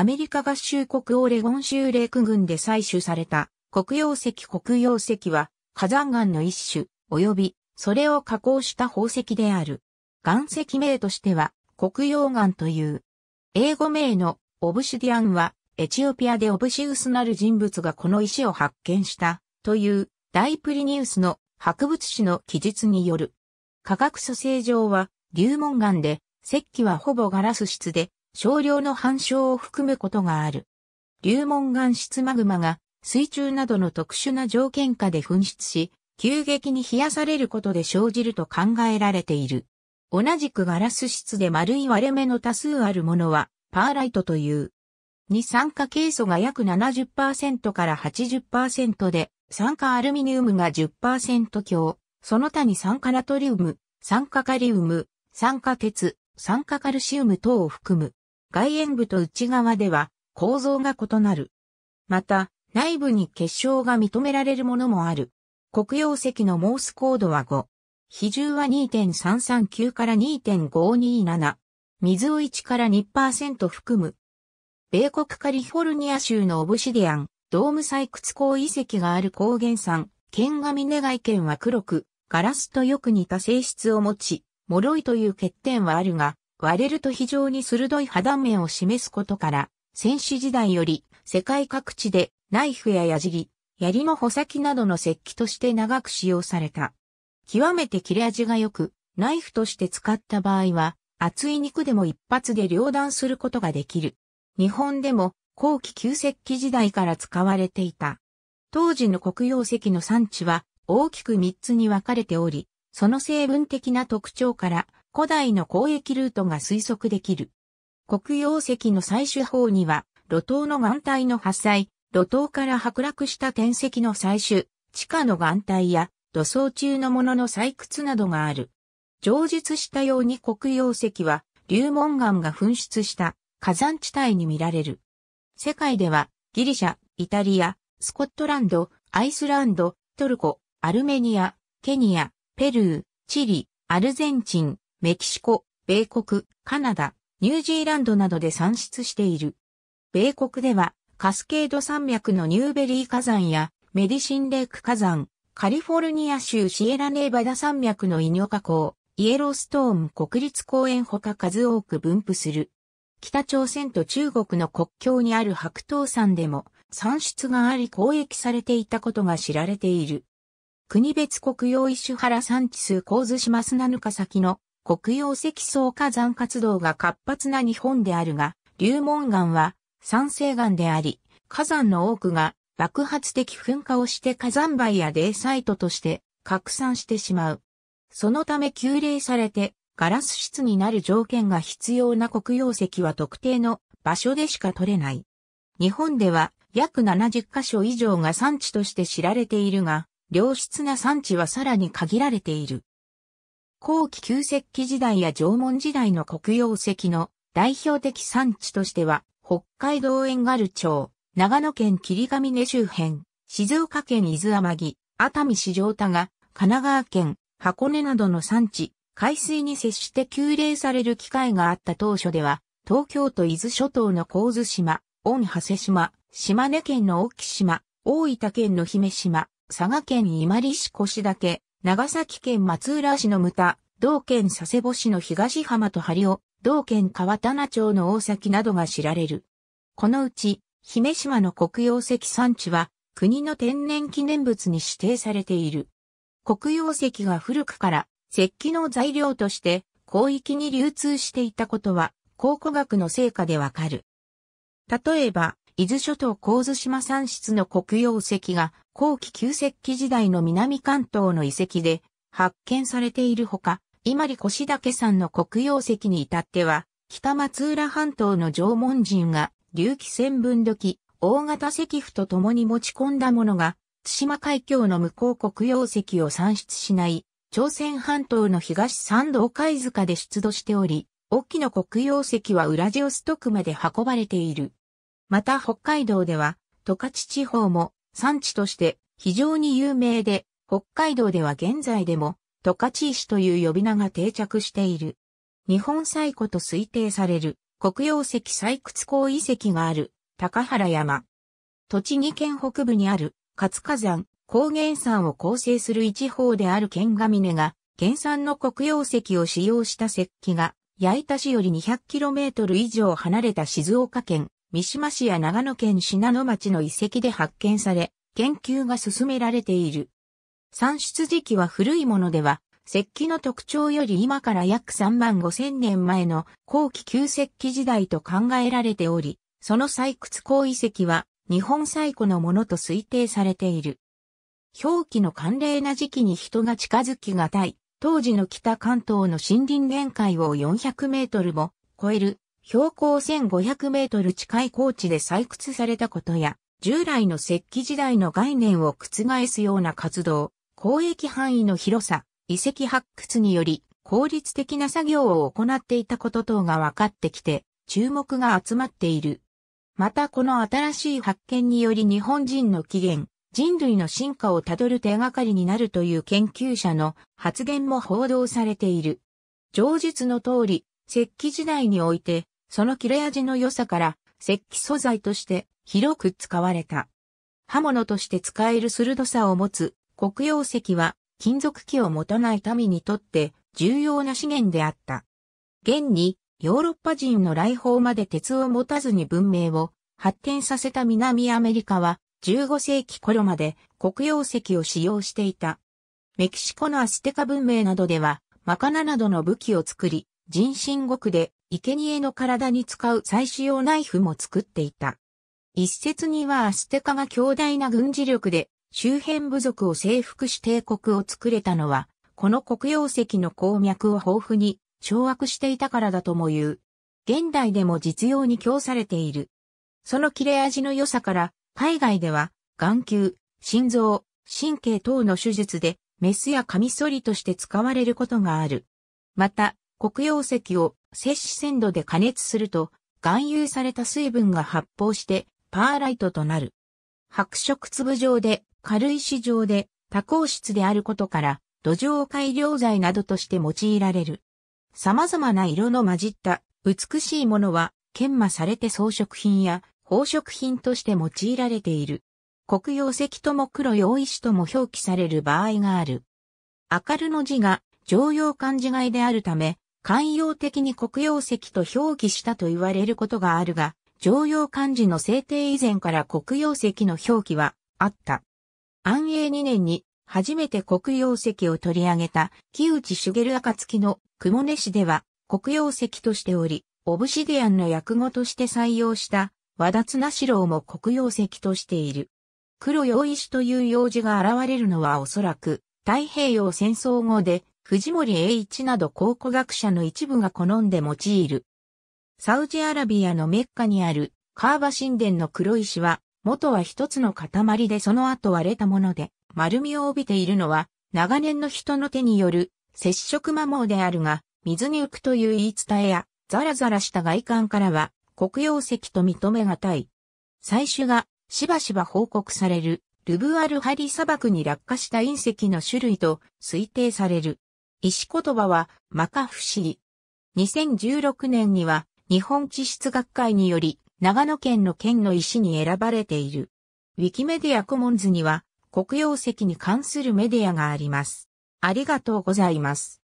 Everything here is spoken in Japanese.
アメリカ合衆国オレゴン州レークで採取された黒曜石黒曜石は火山岩の一種及びそれを加工した宝石である。岩石名としては黒曜岩という。英語名のオブシディアンはエチオピアでオブシウスなる人物がこの石を発見したという大プリニウスの博物誌の記述による。化学組成上は流紋岩で石器はほぼガラス質で少量の反射を含むことがある。流紋岩質マグマが水中などの特殊な条件下で噴出し、急激に冷やされることで生じると考えられている。同じくガラス質で丸い割れ目の多数あるものは、パーライトという。二酸化ケイ素が約70%から80%で、酸化アルミニウムが10%強、その他に酸化ナトリウム、酸化カリウム、酸化鉄、酸化カルシウム等を含む。外縁部と内側では構造が異なる。また、内部に結晶が認められるものもある。黒曜石のモースコードは5。比重は2.339から2.527。水を1から2%含む。米国カリフォルニア州のオブシディアン、ドーム採掘鉱遺跡がある高原山、剣が峰外見は黒く、ガラスとよく似た性質を持ち、脆いという欠点はあるが、割れると非常に鋭い肌面を示すことから、戦士時代より世界各地でナイフや矢尻、槍の穂先などの石器として長く使用された。極めて切れ味が良く、ナイフとして使った場合は、厚い肉でも一発で両断することができる。日本でも後期旧石器時代から使われていた。当時の黒曜石の産地は大きく三つに分かれており、その成分的な特徴から古代の交易ルートが推測できる。黒曜石の採取法には、路頭の眼帯の発災、路頭から剥落した天石の採取、地下の眼帯や土葬中のものの採掘などがある。上述したように黒曜石は、流門岩が噴出した火山地帯に見られる。世界では、ギリシャ、イタリア、スコットランド、アイスランド、トルコ、アルメニア、ケニア、ペルー、チリ、アルゼンチン、メキシコ、米国、カナダ、ニュージーランドなどで産出している。米国では、カスケード山脈のニューベリー火山やメディシンレイク火山、カリフォルニア州シエラネーバダ山脈のイニョカ港、イエローストーン国立公園ほか数多く分布する。北朝鮮と中国の国境にある白桃山でも産出があり交易されていたことが知られている。国別国用石原産地数神津島砂ぬか先の黒曜石層火山活動が活発な日本であるが、流門岩は酸性岩であり、火山の多くが爆発的噴火をして火山灰やデーサイトとして拡散してしまう。そのため急冷されてガラス質になる条件が必要な黒曜石は特定の場所でしか取れない。日本では約70カ所以上が産地として知られているが、良質な産地はさらに限られている。後期旧石器時代や縄文時代の黒曜石の代表的産地としては、北海道縁軽町、長野県霧ヶ峰周辺、静岡県伊豆天城、熱海市城田が、神奈川県箱根などの産地、海水に接して急冷される機会があった当初では、東京都伊豆諸島の神津島、御長谷島、島根県の沖島、大分県の姫島、佐賀県伊万里市越岳、長崎県松浦市の牟田、道県佐世保市の東浜と張尾、道県川棚町の大崎などが知られる。このうち、姫島の黒曜石産地は、国の天然記念物に指定されている。黒曜石が古くから石器の材料として広域に流通していたことは考古学の成果でわかる。例えば、伊豆諸島神津島産出の黒曜石が後期旧石器時代の南関東の遺跡で発見されているほか、万里越岳山の黒曜石に至っては、北松浦半島の縄文人が隆起千分時、大型石符と共に持ち込んだものが、対馬海峡の向こう黒曜石を産出しない、朝鮮半島の東三道貝塚で出土しており、沖の黒曜石はウラジオストクまで運ばれている。また北海道では、十勝地方も産地として非常に有名で、北海道では現在でも、十勝石という呼び名が定着している。日本最古と推定される黒曜石採掘港遺跡がある高原山。栃木県北部にある活火山、高原山を構成する一方である剣ヶ峰が、原産の黒曜石を使用した石器が、い板市より 200km 以上離れた静岡県三島市や長野県信濃町の遺跡で発見され、研究が進められている。産出時期は古いものでは、石器の特徴より今から約3万5千年前の後期旧石器時代と考えられており、その採掘鉱遺跡は日本最古のものと推定されている。表記の寒冷な時期に人が近づきがたい、当時の北関東の森林限界を400メートルも超える標高1500メートル近い高地で採掘されたことや、従来の石器時代の概念を覆すような活動、交易範囲の広さ、遺跡発掘により効率的な作業を行っていたこと等が分かってきて、注目が集まっている。またこの新しい発見により日本人の起源、人類の進化をたどる手がかりになるという研究者の発言も報道されている。上述の通り、石器時代においてその切れ味の良さから、石器素材として広く使われた。刃物として使える鋭さを持つ黒曜石は金属器を持たない民にとって重要な資源であった。現にヨーロッパ人の来訪まで鉄を持たずに文明を発展させた南アメリカは15世紀頃まで黒曜石を使用していた。メキシコのアステカ文明などではマカナなどの武器を作り、人心獄で生贄の体に使う祭祀用ナイフも作っていた。一説にはアステカが強大な軍事力で周辺部族を征服し帝国を作れたのは、この黒曜石の鉱脈を豊富に掌握していたからだとも言う。現代でも実用に供されている。その切れ味の良さから、海外では、眼球、心臓、神経等の手術で、メスやカミソリとして使われることがある。また、黒曜石を摂氏鮮度で加熱すると、含有された水分が発泡してパーライトとなる。白色粒状で軽石状で多孔質であることから土壌改良剤などとして用いられる。様々な色の混じった美しいものは研磨されて装飾品や宝飾品として用いられている。黒曜石とも黒曜石とも表記される場合がある。明るの字が常用漢字外であるため、慣用的に黒曜石と表記したと言われることがあるが、常用漢字の制定以前から黒曜石の表記はあった。安永2年に初めて黒曜石を取り上げた木内茂暁の雲根市では黒曜石としており、オブシディアンの訳語として採用した和田綱四郎も黒曜石としている。黒洋石という用字が現れるのはおそらく太平洋戦争後で藤森栄一など考古学者の一部が好んで用いる。サウジアラビアのメッカにあるカーバ神殿の黒石は、元は一つの塊でその後割れたもので、丸みを帯びているのは、長年の人の手による接触摩耗であるが、水に浮くという言い伝えや、ザラザラした外観からは、黒曜石と認めがたい。採取がしばしば報告される、ルブアルハリ砂漠に落下した隕石の種類と推定される。石言葉は、摩訶不思議。2016年には、日本地質学会により、長野県の県の石に選ばれている。ウィキメディアコモンズには、黒曜石に関するメディアがあります。ありがとうございます。